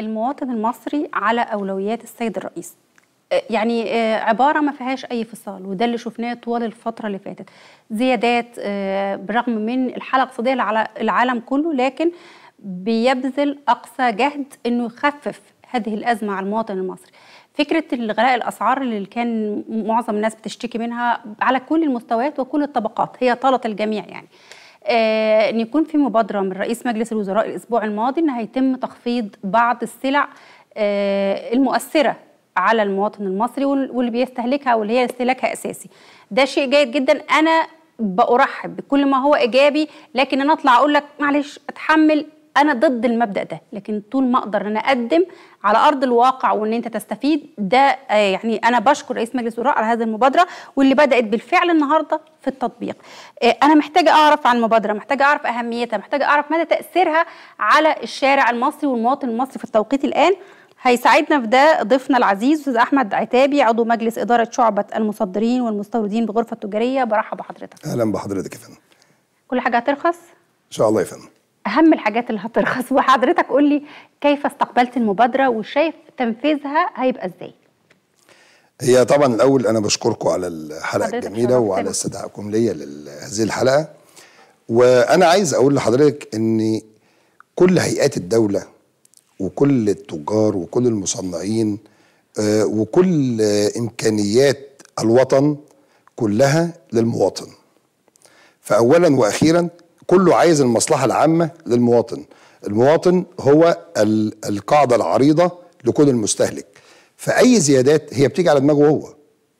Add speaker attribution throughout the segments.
Speaker 1: المواطن المصري على أولويات السيد الرئيس آه، يعني آه، عبارة ما فيهاش أي فصال وده اللي شفناه طوال الفترة اللي فاتت زيادات آه، برغم من الحالة الاقتصادية على العالم كله لكن بيبذل أقصى جهد أنه يخفف هذه الأزمة على المواطن المصري فكرة الغلاء الأسعار اللي كان معظم الناس بتشتكي منها على كل المستويات وكل الطبقات هي طالت الجميع يعني آه، ان يكون في مبادره من رئيس مجلس الوزراء الاسبوع الماضي ان هيتم تخفيض بعض السلع آه، المؤثره على المواطن المصري واللي بيستهلكها واللي هي استهلاكها اساسي ده شيء جيد جدا انا بارحب بكل ما هو ايجابي لكن انا اطلع اقول لك معلش اتحمل انا ضد المبدا ده لكن طول ما اقدر انا اقدم على ارض الواقع وان انت تستفيد ده آه، يعني انا بشكر رئيس مجلس الوزراء على هذه المبادره واللي بدات بالفعل النهارده في التطبيق آه، انا محتاجه اعرف عن المبادره محتاجه اعرف اهميتها محتاجه اعرف مدى تاثيرها على الشارع المصري والمواطن المصري في التوقيت الان هيساعدنا في ده ضيفنا العزيز استاذ احمد عتابي عضو مجلس اداره شعبه المصدرين والمستوردين بغرفه التجاريه برحب
Speaker 2: بحضرتك اهلا بحضرتك يا فندم
Speaker 1: كل حاجه هترخص ان
Speaker 2: شاء الله يا فندم
Speaker 1: اهم الحاجات اللي هترخص وحضرتك قول لي كيف استقبلت المبادره وشايف تنفيذها هيبقى ازاي
Speaker 2: هي طبعا الاول انا بشكركم على الحلقه الجميله وعلى استدعائكم ليا لهذه الحلقه وانا عايز اقول لحضرتك ان كل هيئات الدوله وكل التجار وكل المصنعين آه، وكل امكانيات الوطن كلها للمواطن فاولا واخيرا كله عايز المصلحة العامة للمواطن المواطن هو القاعدة العريضة لكل المستهلك فأي زيادات هي بتيجي على دماغه هو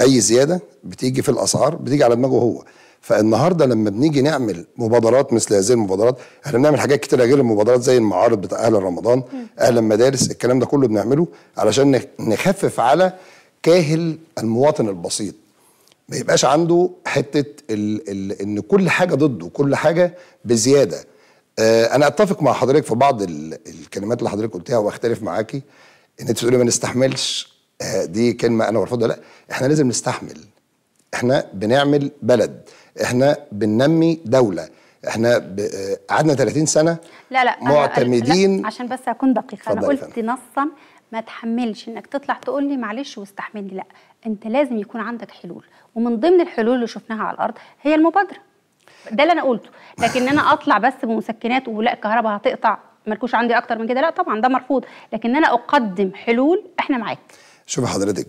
Speaker 2: أي زيادة بتيجي في الأسعار بتيجي على دماغه هو فالنهارده لما بنيجي نعمل مبادرات مثل هذه المبادرات احنا بنعمل حاجات كتيره غير المبادرات زي المعارض بتاع اهل رمضان اهل المدارس الكلام ده كله بنعمله علشان نخفف على كاهل المواطن البسيط ما يبقاش عنده حته ال ال ان كل حاجه ضده كل حاجه بزياده آه، انا اتفق مع حضرتك في بعض الكلمات اللي حضرتك قلتها واختلف معاكي ان انت ما نستحملش آه، دي كلمه انا برفضها لا احنا لازم نستحمل احنا بنعمل بلد احنا بننمي دوله احنا آه، قعدنا 30 سنه
Speaker 1: لا لا معتمدين أنا لا عشان بس اكون دقيقه انا قلت نصا ما تحملش انك تطلع تقول لي معلش واستحملني لا انت لازم يكون عندك حلول ومن ضمن الحلول اللي شفناها على الارض هي المبادره ده اللي انا قلته لكن انا اطلع بس بمسكنات ولا الكهرباء هتقطع مالكوش عندي اكتر من كده لا طبعا ده مرفوض لكن انا اقدم حلول احنا معاك
Speaker 2: شوف حضرتك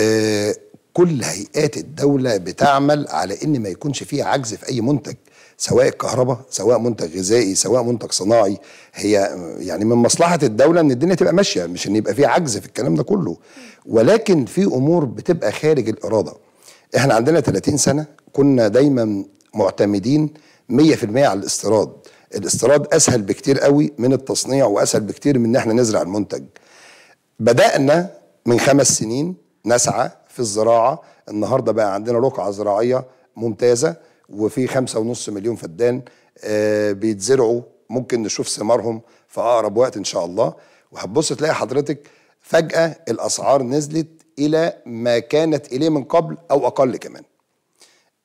Speaker 2: آه كل هيئات الدوله بتعمل على ان ما يكونش فيه عجز في اي منتج سواء الكهرباء سواء منتج غذائي سواء منتج صناعي هي يعني من مصلحه الدوله ان الدنيا تبقى ماشيه مش ان يبقى في عجز في الكلام ده كله ولكن في امور بتبقى خارج الاراده احنا عندنا 30 سنه كنا دايما معتمدين 100% على الاستيراد الاستيراد اسهل بكتير قوي من التصنيع واسهل بكتير من ان احنا نزرع المنتج بدانا من خمس سنين نسعى في الزراعه النهارده بقى عندنا رقعه زراعيه ممتازه وفي خمسة ونص مليون فدان آه، بيتزرعوا ممكن نشوف ثمارهم في أقرب وقت إن شاء الله وهتبص تلاقي حضرتك فجأة الأسعار نزلت إلى ما كانت إليه من قبل أو أقل كمان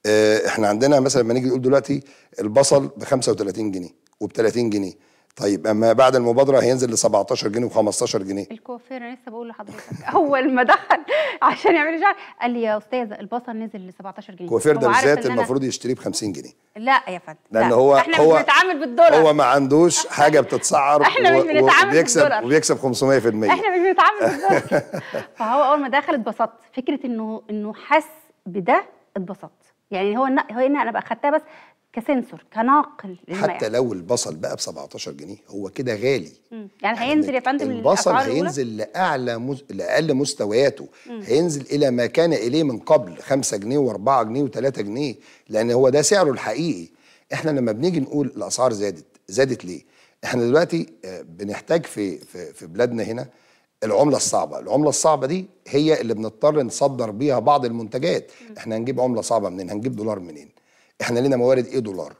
Speaker 2: آه، احنا عندنا مثلا لما نيجي نقول دلوقتي البصل ب 35 جنيه وب 30 جنيه طيب اما بعد المبادره هينزل ل 17 جنيه و15 جنيه
Speaker 1: الكوافير انا لسه بقول لحضرتك اول ما دخل عشان يعمل شعر إيه؟ قال لي يا استاذ البصل نزل ل 17 جنيه الكوافير ده بالذات المفروض
Speaker 2: يشتريه ب 50 جنيه
Speaker 1: لا يا فندم لان لا. هو احنا هو مش بنتعامل بالدولار هو
Speaker 2: ما عندوش حاجه بتتسعر احنا مش بنتعامل وبيكسب بالدولار وبيكسب 500% احنا مش
Speaker 1: بنتعامل بالدولار فهو اول ما دخل اتبسطت فكره انه انه حس بده اتبسط يعني هو هنا انا بقى خدتها بس كسنسور كناقل للماء حتى
Speaker 2: لو البصل بقى ب 17 جنيه هو كده غالي
Speaker 1: مم. يعني, يعني هينزل يا فندم البصل هينزل
Speaker 2: لاعلى مز... لاقل مستوياته مم. هينزل الى ما كان اليه من قبل 5 جنيه و4 جنيه و3 جنيه لان هو ده سعره الحقيقي احنا لما بنيجي نقول الاسعار زادت زادت ليه احنا دلوقتي آه، بنحتاج في في, في بلادنا هنا العملة الصعبة، العملة الصعبة دي هي اللي بنضطر نصدر بيها بعض المنتجات، احنا هنجيب عملة صعبة منين؟ هنجيب دولار منين؟ احنا لنا موارد ايه دولار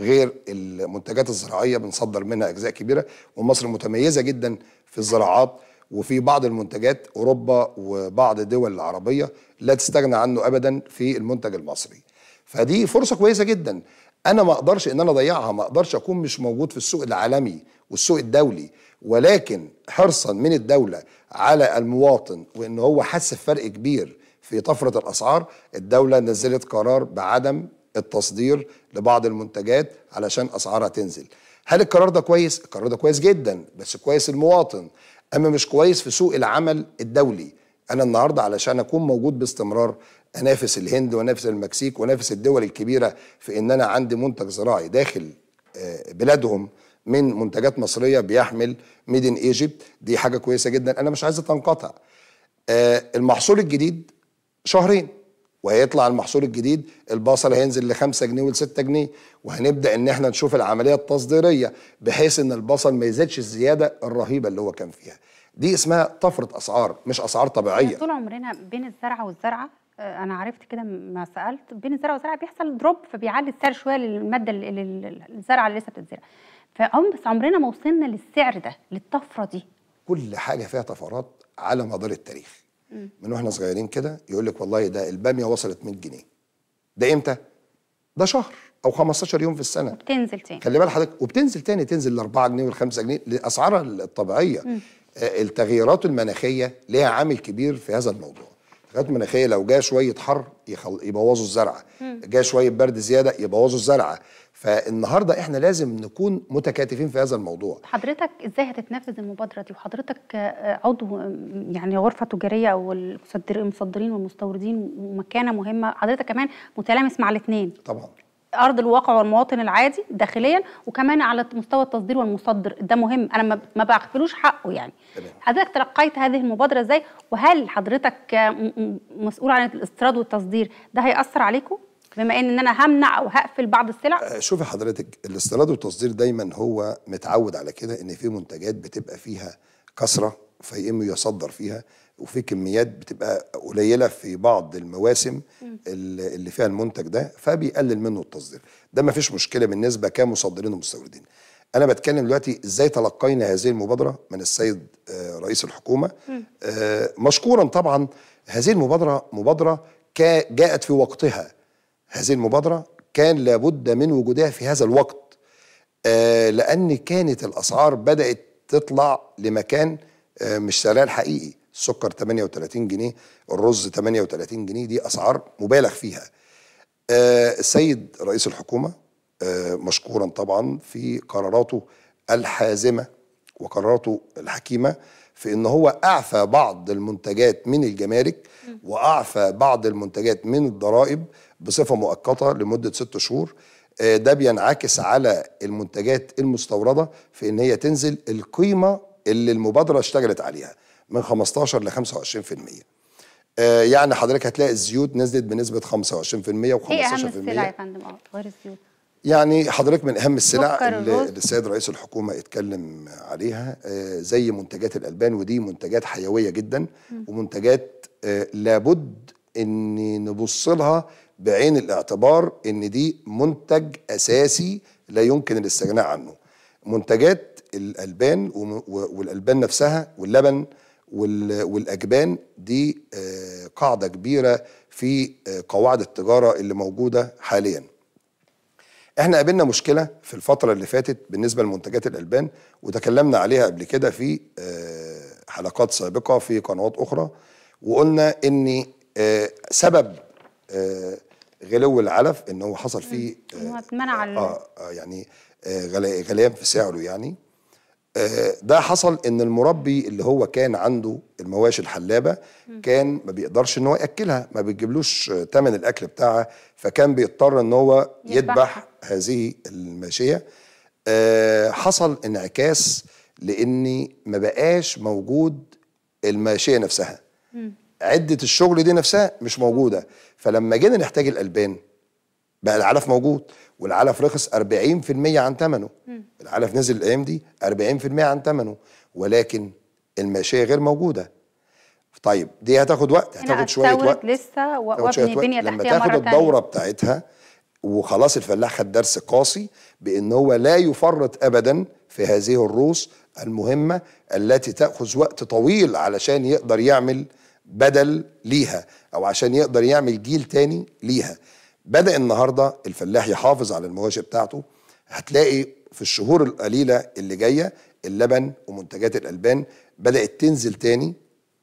Speaker 2: غير المنتجات الزراعيه بنصدر منها اجزاء كبيره ومصر متميزه جدا في الزراعات وفي بعض المنتجات اوروبا وبعض الدول العربيه لا تستغنى عنه ابدا في المنتج المصري فدي فرصه كويسه جدا انا ما اقدرش ان انا اضيعها ما اقدرش اكون مش موجود في السوق العالمي والسوق الدولي ولكن حرصا من الدوله على المواطن وان هو حس بفرق كبير في طفره الاسعار الدوله نزلت قرار بعدم التصدير لبعض المنتجات علشان اسعارها تنزل هل القرار ده كويس القرار ده كويس جدا بس كويس المواطن اما مش كويس في سوق العمل الدولي انا النهارده علشان اكون موجود باستمرار انافس الهند وانافس المكسيك وانافس الدول الكبيره في ان انا عندي منتج زراعي داخل آه، بلادهم من منتجات مصريه بيحمل ميد ان ايجيبت دي حاجه كويسه جدا انا مش عايز تنقطع آه، المحصول الجديد شهرين وهيطلع المحصول الجديد البصل هينزل ل 5 جنيه ول 6 جنيه وهنبدا ان احنا نشوف العمليه التصديريه بحيث ان البصل ما يزيدش الزياده الرهيبه اللي هو كان فيها دي اسمها طفره اسعار مش اسعار طبيعيه طول
Speaker 1: عمرنا بين الزرعه والزرعه آه، انا عرفت كده ما سالت بين الزرعه والزرعه بيحصل دروب فبيعلي السعر شويه للماده الزرعه اللي لسه بتتزرع فعم بس عمرنا ما وصلنا للسعر ده للطفره دي
Speaker 2: كل حاجه فيها طفرات على مدار التاريخ من واحنا صغيرين كده يقول لك والله ده الباميه وصلت 100 جنيه ده امتى ده شهر او 15 يوم في السنه
Speaker 1: بتنزل تاني خلي بال
Speaker 2: حضرتك وبتنزل تاني تنزل ل 4 جنيه وال 5 جنيه لاسعارها الطبيعيه آه التغييرات المناخيه ليها عامل كبير في هذا الموضوع الحاجات المناخيه لو جاء شويه حر يخل... يبوظوا الزرعه جاء شويه برد زياده يبوظوا الزرعه فالنهارده احنا لازم نكون متكاتفين في هذا الموضوع
Speaker 1: حضرتك ازاي هتتنفذ المبادره دي وحضرتك آه، عضو يعني غرفه تجاريه او المصدرين والمستوردين ومكانه مهمه حضرتك كمان متلامس مع الاثنين طبعا ارض الواقع والمواطن العادي داخليا وكمان على مستوى التصدير والمصدر ده مهم انا ما بغفلوش حقه يعني تمام. حضرتك تلقيت هذه المبادره ازاي وهل حضرتك مسؤول عن الاستيراد والتصدير ده هياثر عليكم بما ان انا همنع او هقفل بعض السلع آه،
Speaker 2: شوفي حضرتك الاستيراد والتصدير دايما هو متعود على كده ان في منتجات بتبقى فيها كثره فيقوم يصدر فيها وفي كميات بتبقى قليله في بعض المواسم اللي فيها المنتج ده فبيقلل منه التصدير ده ما فيش مشكله بالنسبه كمصدرين ومستوردين انا بتكلم دلوقتي ازاي تلقينا هذه المبادره من السيد آه، رئيس الحكومه آه، مشكورا طبعا هذه المبادره مبادره جاءت في وقتها هذه المبادره كان لابد من وجودها في هذا الوقت آه، لان كانت الاسعار بدات تطلع لمكان مش سعرها الحقيقي السكر 38 جنيه الرز 38 جنيه دي اسعار مبالغ فيها آه، السيد رئيس الحكومه آه، مشكورا طبعا في قراراته الحازمه وقراراته الحكيمه في ان هو اعفى بعض المنتجات من الجمارك واعفى بعض المنتجات من الضرائب بصفه مؤقته لمده ست شهور آه، ده بينعكس على المنتجات المستورده في ان هي تنزل القيمه اللي المبادره اشتغلت عليها من 15 ل 25% آه، يعني حضرتك هتلاقي الزيوت نزلت بنسبه 25% و15% ايه اهم السلع يا
Speaker 1: فندم آه، غير الزيوت
Speaker 2: يعني حضرتك من اهم السلع اللي السيد رئيس الحكومه اتكلم عليها آه، زي منتجات الالبان ودي منتجات حيويه جدا ومنتجات لابد ان نبص لها بعين الاعتبار ان دي منتج اساسي لا يمكن الاستغناء عنه منتجات الالبان والالبان نفسها واللبن والاجبان دي آه، قاعده كبيره في آه، قواعد التجاره اللي موجوده حاليا احنا قابلنا مشكله في الفتره اللي فاتت بالنسبه لمنتجات الالبان وتكلمنا عليها قبل كده في آه، حلقات سابقه في قنوات اخرى وقلنا ان سبب غلو العلف ان هو حصل فيه
Speaker 1: هو اتمنع آه,
Speaker 2: آه يعني غليان في سعره يعني ده حصل ان المربي اللي هو كان عنده المواشي الحلابه كان ما بيقدرش ان هو ياكلها ما بيجيبلوش ثمن الاكل بتاعها فكان بيضطر ان هو يذبح هذه الماشيه آه، حصل انعكاس لاني ما بقاش موجود الماشيه نفسها عده الشغل دي نفسها مش موجوده فلما جينا نحتاج الالبان بقى العلف موجود والعلف رخص 40% عن ثمنه العلف نزل الايام دي 40% عن ثمنه ولكن الماشيه غير موجوده طيب دي هتاخد وقت هتاخد شويه وقت
Speaker 1: لسه وابني بنيه الدنيا لما تاخد الدوره تانية.
Speaker 2: بتاعتها وخلاص الفلاح خد درس قاسي بان هو لا يفرط ابدا في هذه الروس المهمه التي تاخذ وقت طويل علشان يقدر يعمل بدل ليها او عشان يقدر يعمل جيل تاني ليها بدا النهارده الفلاح يحافظ على المواشي بتاعته هتلاقي في الشهور القليله اللي جايه اللبن ومنتجات الالبان بدات تنزل تاني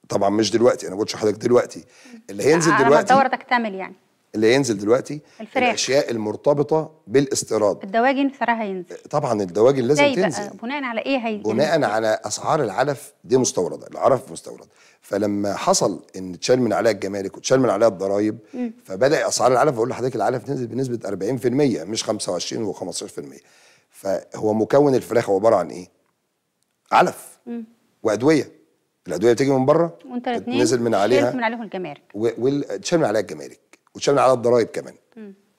Speaker 2: طبعا مش دلوقتي انا ما قلتش لحضرتك دلوقتي اللي هينزل دلوقتي الدوره
Speaker 1: تكتمل يعني
Speaker 2: اللي هينزل دلوقتي الفراخ. الاشياء المرتبطه بالاستيراد
Speaker 1: الدواجن فراها هينزل آه،
Speaker 2: طبعا الدواجن لازم تنزل
Speaker 1: بقى بناء على ايه هينزل بناء
Speaker 2: على اسعار العلف دي مستورده العرف مستورد فلما حصل ان اتشال من عليها الجمارك واتشال من عليها الضرايب فبدا اسعار العلف بقول لحضرتك العلف تنزل بنسبه 40% مش 25 و15% فهو مكون الفراخ عباره عن ايه علف مم. وادويه الادويه بتيجي من بره
Speaker 1: وانت نزل من عليها من عليهم الجمارك
Speaker 2: وتشال من عليها الجمارك وتشال على الضرايب كمان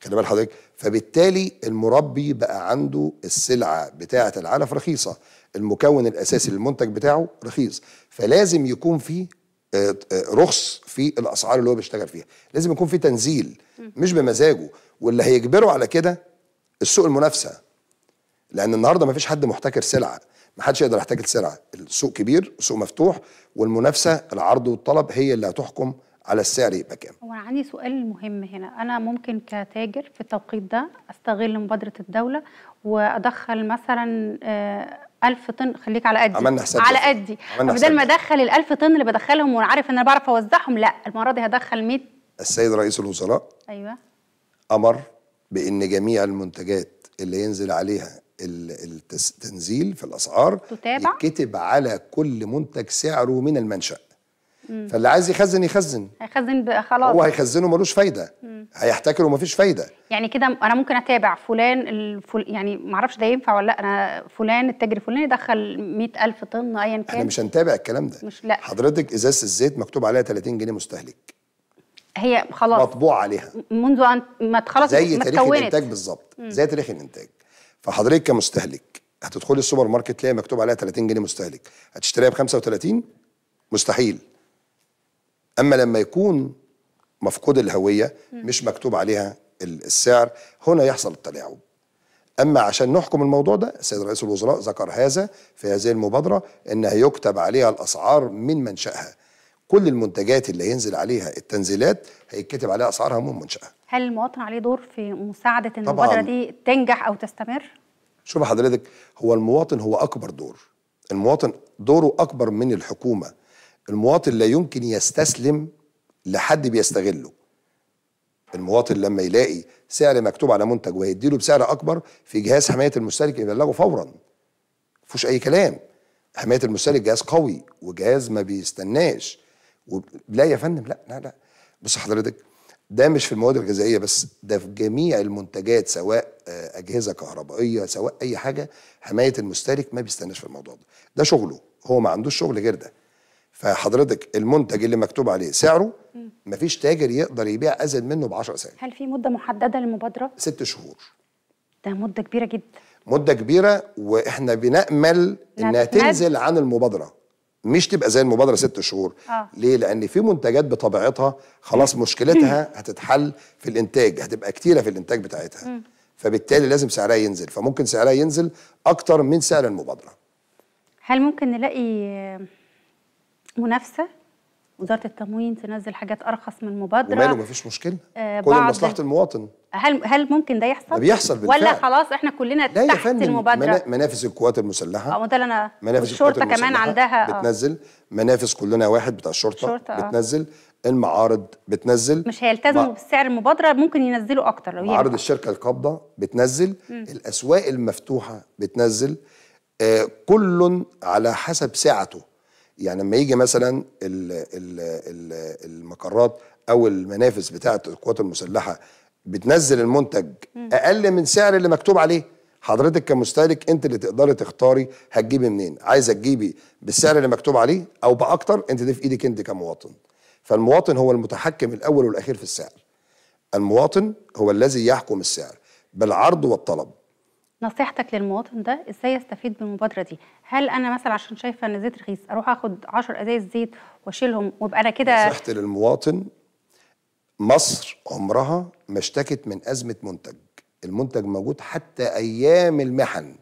Speaker 2: خلي بال حضرتك فبالتالي المربي بقى عنده السلعه بتاعه العلف رخيصه المكون الاساسي للمنتج بتاعه رخيص فلازم يكون في آه، آه، رخص في الاسعار اللي هو بيشتغل فيها لازم يكون في تنزيل مش بمزاجه واللي هيجبره على كده السوق المنافسه لان النهارده ما فيش حد محتكر سلعه ما حدش يقدر يحتكر سلعه السوق كبير السوق مفتوح والمنافسه العرض والطلب هي اللي هتحكم على السعر يبقى كام
Speaker 1: هو انا عندي سؤال مهم هنا انا ممكن كتاجر في التوقيت ده استغل مبادره الدوله وادخل مثلا آه، ألف طن خليك على قدي عملنا حساب على قدي بدل ما ادخل ال 1000 طن اللي بدخلهم وانا عارف ان انا بعرف اوزعهم لا المره دي هدخل 100
Speaker 2: السيد رئيس الوزراء ايوه امر بان جميع المنتجات اللي ينزل عليها التنزيل في الاسعار تتابع يتكتب على كل منتج سعره من المنشأ فاللي عايز يخزن يخزن
Speaker 1: هيخزن خلاص هو هيخزنه
Speaker 2: ملوش فايده هيحتكر ومفيش فايده
Speaker 1: يعني كده انا ممكن اتابع فلان الفل... يعني ما اعرفش ده ينفع ولا لا انا فلان التاجر فلان دخل 100000 طن ايا كان احنا مش
Speaker 2: هنتابع الكلام ده مش
Speaker 1: لا حضرتك
Speaker 2: ازازه الزيت مكتوب عليها 30 جنيه مستهلك هي خلاص مطبوع عليها
Speaker 1: منذ ان ما اتخلص زي تاريخ الانتاج بالظبط زي تاريخ
Speaker 2: الانتاج فحضرتك كمستهلك هتدخلي السوبر ماركت تلاقي مكتوب عليها 30 جنيه مستهلك هتشتريها ب 35 مستحيل اما لما يكون مفقود الهويه مش مكتوب عليها السعر هنا يحصل التلاعب اما عشان نحكم الموضوع ده السيد رئيس الوزراء ذكر هذا في هذه المبادره ان هيكتب عليها الاسعار من منشاها كل المنتجات اللي هينزل عليها التنزيلات هيتكتب عليها اسعارها من منشاها
Speaker 1: هل المواطن عليه دور في مساعده ان المبادره دي تنجح او تستمر
Speaker 2: شوف حضرتك هو المواطن هو اكبر دور المواطن دوره اكبر من الحكومه المواطن لا يمكن يستسلم لحد بيستغله المواطن لما يلاقي سعر مكتوب على منتج وهيديله بسعر اكبر في جهاز حمايه المستهلك يبلغه فورا مفيش اي كلام حمايه المستهلك جهاز قوي وجهاز ما بيستناش و... لا يا فندم لا لا لا بص حضرتك ده مش في المواد الغذائيه بس ده في جميع المنتجات سواء آه، اجهزه كهربائيه سواء اي حاجه حمايه المستهلك ما بيستناش في الموضوع ده ده شغله هو ما عندوش شغل غير ده فحضرتك المنتج اللي مكتوب عليه سعره مفيش تاجر يقدر يبيع ازيد منه ب 10 سنين
Speaker 1: هل في مده محدده للمبادره
Speaker 2: ست شهور ده مده كبيره جدا مده كبيره واحنا بنامل انها تنزل عن المبادره مش تبقى زي المبادره ست شهور آه. ليه لان في منتجات بطبيعتها خلاص مشكلتها هتتحل في الانتاج هتبقى كتيره في الانتاج بتاعتها فبالتالي لازم سعرها ينزل فممكن سعرها ينزل اكتر من سعر المبادره
Speaker 1: هل ممكن نلاقي منافسه وزاره التموين تنزل حاجات ارخص من مبادره وماله مفيش
Speaker 2: مشكله آه كل مصلحه المواطن
Speaker 1: هل هل ممكن ده يحصل؟ ده بيحصل بالفعل ولا خلاص احنا كلنا
Speaker 2: تحت المبادره منافس القوات المسلحه اه ده
Speaker 1: اللي انا منافس الشرطه كمان عندها آه.
Speaker 2: بتنزل منافس كلنا واحد بتاع الشرطه, الشرطة آه. بتنزل المعارض بتنزل مش هيلتزموا
Speaker 1: بسعر المبادره ممكن ينزلوا اكتر لو معارض
Speaker 2: الشركه القابضه بتنزل م. الاسواق المفتوحه بتنزل آه كل على حسب سعته يعني لما يجي مثلا المقرات او المنافس بتاعه القوات المسلحه بتنزل المنتج اقل من سعر اللي مكتوب عليه حضرتك كمستهلك انت اللي تقدري تختاري هتجيبي منين عايزه تجيبي بالسعر اللي مكتوب عليه او باكتر انت ده في ايدك انت كمواطن فالمواطن هو المتحكم الاول والاخير في السعر المواطن هو الذي يحكم السعر بالعرض والطلب
Speaker 1: نصيحتك للمواطن ده ازاي يستفيد من المبادره دي هل انا مثلا عشان شايفه ان زيت رخيص اروح اخد 10 ازايز زيت واشيلهم وابقى انا كده نصيحتي
Speaker 2: للمواطن مصر عمرها ما اشتكت من ازمه منتج المنتج موجود حتى ايام المحن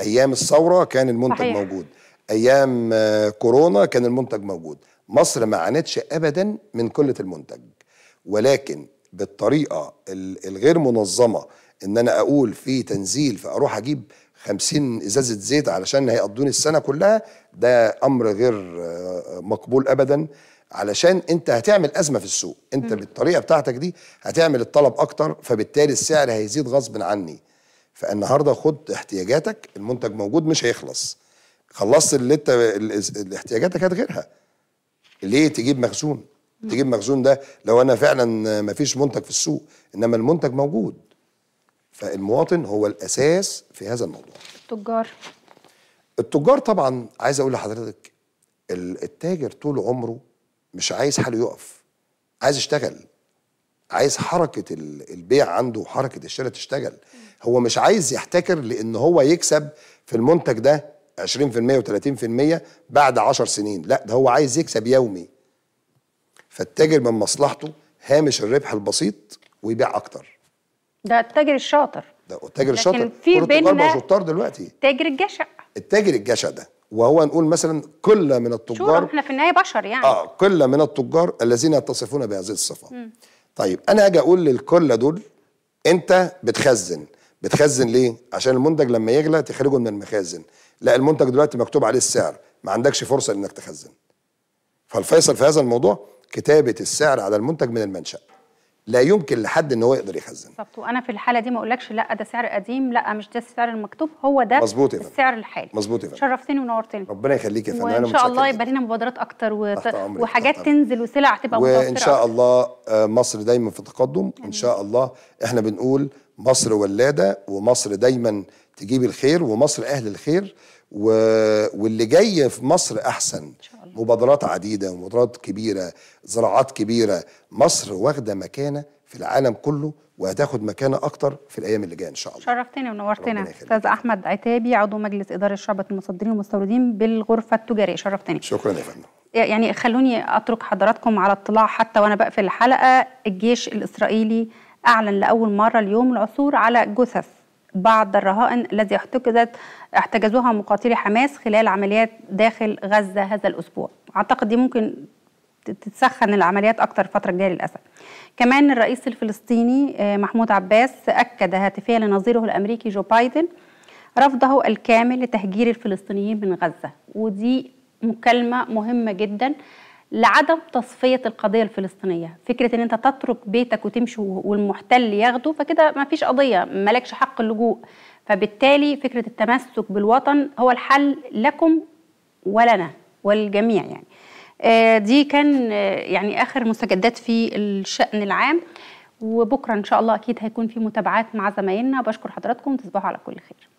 Speaker 2: ايام الثوره كان المنتج صحيح. موجود ايام آه، كورونا كان المنتج موجود مصر ما عانتش ابدا من قله المنتج ولكن بالطريقه الغير منظمه ان انا اقول في تنزيل فاروح اجيب خمسين ازازه زيت علشان هيقضوني السنه كلها ده امر غير آه، مقبول ابدا علشان انت هتعمل ازمه في السوق انت م. بالطريقه بتاعتك دي هتعمل الطلب اكتر فبالتالي السعر هيزيد غصب عني فالنهارده خد احتياجاتك المنتج موجود مش هيخلص خلصت اللي انت احتياجاتك هات غيرها ليه تجيب مخزون تجيب مخزون ده لو انا فعلا مفيش منتج في السوق انما المنتج موجود فالمواطن هو الاساس في هذا الموضوع التجار التجار طبعا عايز اقول لحضرتك التاجر طول عمره مش عايز حاله يقف عايز يشتغل عايز حركه البيع عنده وحركه الشراء تشتغل هو مش عايز يحتكر لان هو يكسب في المنتج ده 20% و30% بعد 10 سنين لا ده هو عايز يكسب يومي فالتاجر من مصلحته هامش الربح البسيط ويبيع اكتر
Speaker 1: ده التاجر الشاطر
Speaker 2: ده التاجر الشاطر لكن في بيننا شطار دلوقتي
Speaker 1: التاجر الجشع
Speaker 2: التاجر الجشع ده وهو نقول مثلا كل من التجار شو احنا
Speaker 1: في النهايه بشر يعني اه
Speaker 2: كل من التجار الذين يتصفون بهذه الصفه م. طيب انا اجي اقول للكل دول انت بتخزن بتخزن ليه عشان المنتج لما يغلى تخرجه من المخازن لا المنتج دلوقتي مكتوب عليه السعر ما عندكش فرصه انك تخزن فالفيصل في هذا الموضوع كتابه السعر على المنتج من المنشأ لا يمكن لحد ان هو يقدر يخزن
Speaker 1: بالظبط وانا في الحاله دي ما اقولكش لا ده سعر قديم لا مش ده السعر المكتوب هو ده مظبوط السعر الحالي مظبوط يا فندم شرفتني ونورتني ربنا يخليك يا فندم وان شاء الله يبقى لنا مبادرات اكتر وط... وحاجات أحترم. تنزل وسلع تبقى متوفره وان شاء
Speaker 2: الله آه، مصر دايما في تقدم ان شاء الله احنا بنقول مصر ولاده ومصر دايما تجيب الخير ومصر اهل الخير و... واللي جاي في مصر احسن إن شاء الله. مبادرات عديده ومبادرات كبيره زراعات كبيره مصر واخده مكانه في العالم كله وهتاخد مكانه اكتر في الايام اللي جايه ان شاء الله
Speaker 1: شرفتنا ونورتنا استاذ احمد عتابي عضو مجلس اداره شعبه المصدرين والمستوردين بالغرفه التجاريه شرفتنا شكرا يا فندم يعني خلوني اترك حضراتكم على اطلاع حتى وانا بقفل الحلقه الجيش الاسرائيلي اعلن لاول مره اليوم العثور على جثث بعض الرهائن الذي احتجزت احتجزوها مقاتلي حماس خلال عمليات داخل غزة هذا الأسبوع أعتقد دي ممكن تتسخن العمليات أكتر الفترة الجاية للأسف كمان الرئيس الفلسطيني آه، محمود عباس أكد هاتفيا لنظيره الأمريكي جو بايدن رفضه الكامل لتهجير الفلسطينيين من غزة ودي مكالمة مهمة جدا لعدم تصفيه القضيه الفلسطينيه فكره ان انت تترك بيتك وتمشي والمحتل ياخده فكده ما فيش قضيه مالكش حق اللجوء فبالتالي فكره التمسك بالوطن هو الحل لكم ولنا والجميع يعني آه، دي كان آه، يعني اخر مستجدات في الشان العام وبكره ان شاء الله اكيد هيكون في متابعات مع زمايلنا بشكر حضراتكم تصبحوا على كل خير